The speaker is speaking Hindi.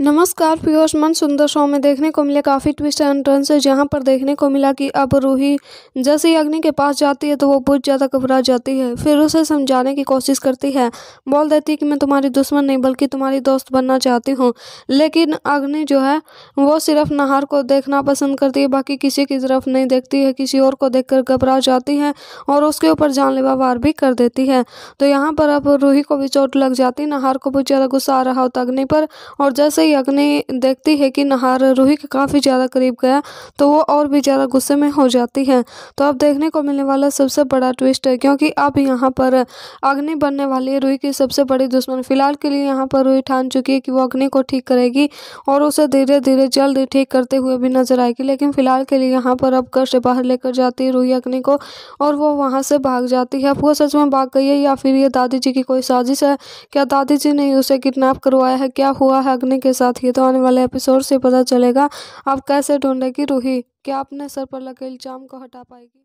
नमस्कार पियोष मन सुंदर शो में देखने को मिले काफ़ी ट्विस्ट एंड टर्न्स जहां पर देखने को मिला कि अब रूही जैसे अग्नि के पास जाती है तो वो बहुत ज़्यादा घबरा जाती है फिर उसे समझाने की कोशिश करती है बोल देती है कि मैं तुम्हारी दुश्मन नहीं बल्कि तुम्हारी दोस्त बनना चाहती हूँ लेकिन अग्नि जो है वो सिर्फ नहार को देखना पसंद करती है बाकी किसी की तरफ नहीं देखती है किसी और को देख घबरा जाती है और उसके ऊपर जानलेवा वार भी कर देती है तो यहाँ पर अब रूही को भी चोट लग जाती है नहार को बहुत ज़्यादा गुस्सा आ रहा होता अग्नि पर और जैसे ही अग्नि देखती है कि नहार रूही के काफ़ी ज़्यादा करीब गया तो वो और भी ज़्यादा गुस्से में हो जाती है तो अब देखने को मिलने वाला सबसे बड़ा ट्विस्ट है क्योंकि अब यहाँ पर अग्नि बनने वाली है रूही की सबसे बड़ी दुश्मन फिलहाल के लिए यहाँ पर रूही ठान चुकी है कि वो अग्नि को ठीक करेगी और उसे धीरे धीरे जल्द ठीक करते हुए भी नजर आएगी लेकिन फिलहाल के लिए यहाँ पर अब कष्ट बाहर लेकर जाती है रूही अग्नि को और वो वहाँ से भाग जाती है अब वो सच में भाग गई है या फिर ये दादी जी की कोई साजिश है क्या दादी जी ने उसे किडनेप करवाया है क्या हुआ है अग्नि के साथ ये तो आने वाले एपिसोड से पता चलेगा आप कैसे ढूंढेगी रूही क्या अपने सर पर लगे इल्जाम को हटा पाएगी